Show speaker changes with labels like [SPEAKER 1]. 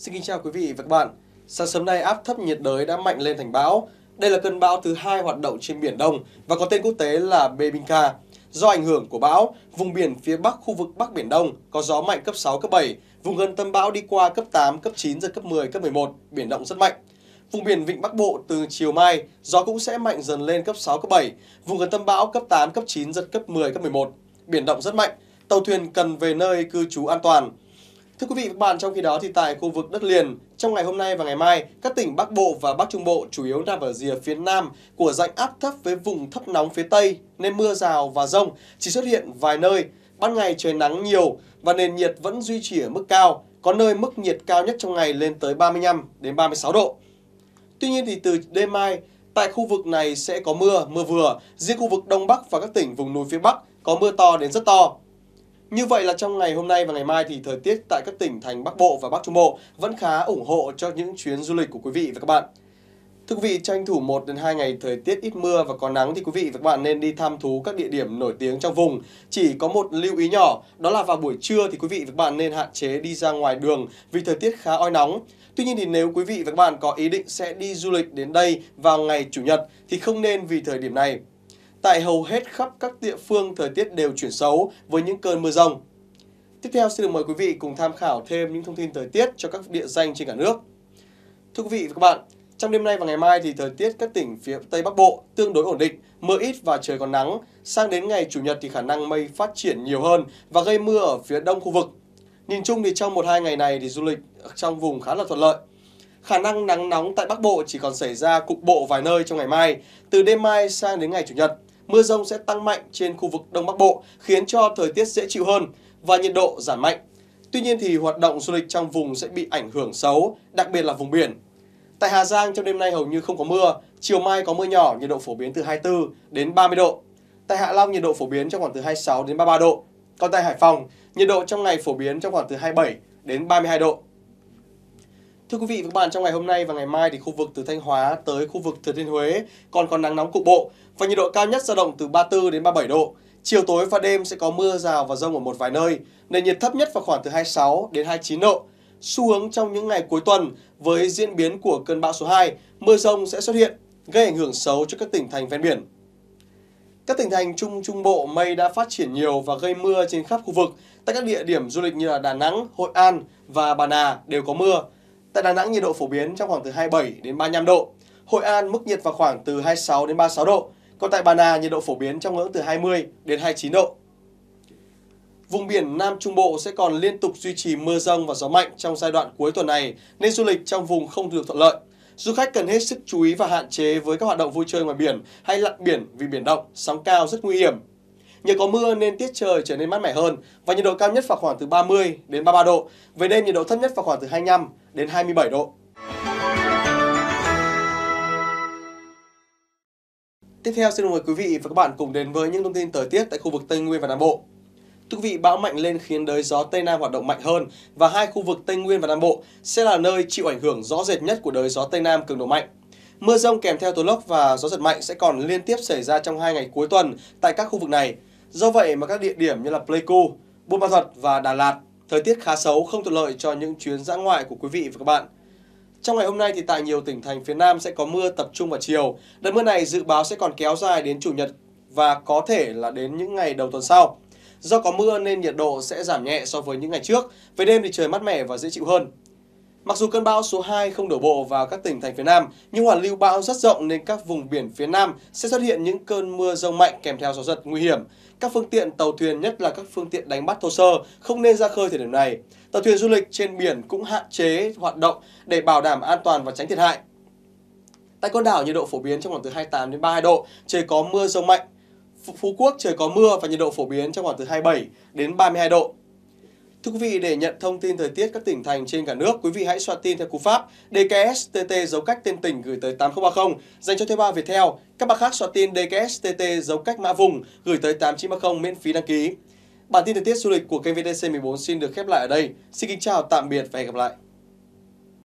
[SPEAKER 1] Xin kính chào quý vị và các bạn. Sáng sớm nay áp thấp nhiệt đới đã mạnh lên thành bão. Đây là cơn bão thứ hai hoạt động trên biển Đông và có tên quốc tế là Bebinca. Do ảnh hưởng của bão, vùng biển phía bắc khu vực Bắc Biển Đông có gió mạnh cấp 6, cấp 7, vùng gần tâm bão đi qua cấp 8, cấp 9, giật cấp 10, cấp 11, biển động rất mạnh. Vùng biển Vịnh Bắc Bộ từ chiều mai, gió cũng sẽ mạnh dần lên cấp 6, cấp 7, vùng gần tâm bão cấp 8, cấp 9, giật cấp 10, cấp 11, biển động rất mạnh. Tàu thuyền cần về nơi cư trú an toàn. Thưa quý vị và các bạn, trong khi đó thì tại khu vực đất liền, trong ngày hôm nay và ngày mai, các tỉnh Bắc Bộ và Bắc Trung Bộ chủ yếu nằm ở rìa phía nam của rãnh áp thấp với vùng thấp nóng phía tây nên mưa rào và rông chỉ xuất hiện vài nơi. Ban ngày trời nắng nhiều và nền nhiệt vẫn duy trì ở mức cao, có nơi mức nhiệt cao nhất trong ngày lên tới 35 đến 36 độ. Tuy nhiên thì từ đêm mai, tại khu vực này sẽ có mưa, mưa vừa, riêng khu vực Đông Bắc và các tỉnh vùng núi phía Bắc có mưa to đến rất to. Như vậy là trong ngày hôm nay và ngày mai thì thời tiết tại các tỉnh thành Bắc Bộ và Bắc Trung Bộ vẫn khá ủng hộ cho những chuyến du lịch của quý vị và các bạn. Thưa quý vị, tranh thủ 1 đến 2 ngày thời tiết ít mưa và có nắng thì quý vị và các bạn nên đi tham thú các địa điểm nổi tiếng trong vùng. Chỉ có một lưu ý nhỏ, đó là vào buổi trưa thì quý vị và các bạn nên hạn chế đi ra ngoài đường vì thời tiết khá oi nóng. Tuy nhiên thì nếu quý vị và các bạn có ý định sẽ đi du lịch đến đây vào ngày chủ nhật thì không nên vì thời điểm này Tại hầu hết khắp các địa phương thời tiết đều chuyển xấu với những cơn mưa rông. Tiếp theo xin được mời quý vị cùng tham khảo thêm những thông tin thời tiết cho các địa danh trên cả nước. Thưa quý vị và các bạn, trong đêm nay và ngày mai thì thời tiết các tỉnh phía Tây Bắc Bộ tương đối ổn định, mưa ít và trời còn nắng. Sang đến ngày Chủ nhật thì khả năng mây phát triển nhiều hơn và gây mưa ở phía đông khu vực. Nhìn chung thì trong 1-2 ngày này thì du lịch trong vùng khá là thuận lợi. Khả năng nắng nóng tại Bắc Bộ chỉ còn xảy ra cục bộ vài nơi trong ngày mai, từ đêm mai sang đến ngày Chủ nhật mưa rông sẽ tăng mạnh trên khu vực Đông Bắc Bộ, khiến cho thời tiết dễ chịu hơn và nhiệt độ giảm mạnh. Tuy nhiên thì hoạt động du lịch trong vùng sẽ bị ảnh hưởng xấu, đặc biệt là vùng biển. Tại Hà Giang trong đêm nay hầu như không có mưa, chiều mai có mưa nhỏ, nhiệt độ phổ biến từ 24 đến 30 độ. Tại Hạ Long nhiệt độ phổ biến trong khoảng từ 26 đến 33 độ. Còn tại Hải Phòng, nhiệt độ trong ngày phổ biến trong khoảng từ 27 đến 32 độ. Thưa quý vị và các bạn, trong ngày hôm nay và ngày mai thì khu vực từ Thanh Hóa tới khu vực Thừa Thiên Huế còn có nắng nóng cục bộ và nhiệt độ cao nhất dao động từ 34 đến 37 độ. Chiều tối và đêm sẽ có mưa rào và rông ở một vài nơi, nền nhiệt thấp nhất vào khoảng từ 26 đến 29 độ. Xu hướng trong những ngày cuối tuần với diễn biến của cơn bão số 2, mưa rông sẽ xuất hiện, gây ảnh hưởng xấu cho các tỉnh thành ven biển. Các tỉnh thành Trung Trung Bộ mây đã phát triển nhiều và gây mưa trên khắp khu vực. Tại các địa điểm du lịch như là Đà Nẵng, Hội An và Bà Nà đều có mưa. Tại Đà Nẵng nhiệt độ phổ biến trong khoảng từ 27 đến 35 độ. Hội An mức nhiệt vào khoảng từ 26 đến 36 độ. Còn tại Bà Nà nhiệt độ phổ biến trong ngưỡng từ 20 đến 29 độ. Vùng biển Nam Trung Bộ sẽ còn liên tục duy trì mưa rông và gió mạnh trong giai đoạn cuối tuần này, nên du lịch trong vùng không được thuận lợi. Du khách cần hết sức chú ý và hạn chế với các hoạt động vui chơi ngoài biển hay lặn biển vì biển động, sóng cao rất nguy hiểm Nhờ có mưa nên tiết trời trở nên mát mẻ hơn và nhiệt độ cao nhất vào khoảng từ 30 đến 33 độ. Về đêm nhiệt độ thấp nhất vào khoảng từ 25 đến 27 độ. Tiếp theo xin mời quý vị và các bạn cùng đến với những thông tin thời tiết tại khu vực Tây Nguyên và Nam Bộ. Thưa quý vị, bão mạnh lên khiến đới gió Tây Nam hoạt động mạnh hơn và hai khu vực Tây Nguyên và Nam Bộ sẽ là nơi chịu ảnh hưởng rõ rệt nhất của đới gió Tây Nam cường độ mạnh. Mưa rông kèm theo tố lốc và gió giật mạnh sẽ còn liên tiếp xảy ra trong hai ngày cuối tuần tại các khu vực này. Do vậy mà các địa điểm như là Pleiku, Buôn Ma Thuật và Đà Lạt, thời tiết khá xấu không thuận lợi cho những chuyến dã ngoại của quý vị và các bạn. Trong ngày hôm nay thì tại nhiều tỉnh thành phía Nam sẽ có mưa tập trung vào chiều. Đợt mưa này dự báo sẽ còn kéo dài đến chủ nhật và có thể là đến những ngày đầu tuần sau. Do có mưa nên nhiệt độ sẽ giảm nhẹ so với những ngày trước. Về đêm thì trời mát mẻ và dễ chịu hơn. Mặc dù cơn bão số 2 không đổ bộ vào các tỉnh thành phía Nam, nhưng hoàn lưu bão rất rộng nên các vùng biển phía Nam sẽ xuất hiện những cơn mưa rông mạnh kèm theo gió giật nguy hiểm. Các phương tiện tàu thuyền, nhất là các phương tiện đánh bắt thô sơ, không nên ra khơi thời điểm này. Tàu thuyền du lịch trên biển cũng hạn chế hoạt động để bảo đảm an toàn và tránh thiệt hại. Tại con đảo nhiệt độ phổ biến trong khoảng từ 28 đến 32 độ, trời có mưa rông mạnh. Phú Quốc trời có mưa và nhiệt độ phổ biến trong khoảng từ 27 đến 32 độ. Thưa quý vị, để nhận thông tin thời tiết các tỉnh thành trên cả nước, quý vị hãy soạn tin theo cú pháp DKSTT dấu cách tên tỉnh gửi tới 8030 dành cho thuê bao Viettel. Các bạn khác soạn tin DKSTT dấu cách mã vùng gửi tới 8930 miễn phí đăng ký. Bản tin thời tiết du lịch của kênh VTC14 xin được khép lại ở đây. Xin kính chào, tạm biệt và hẹn gặp lại.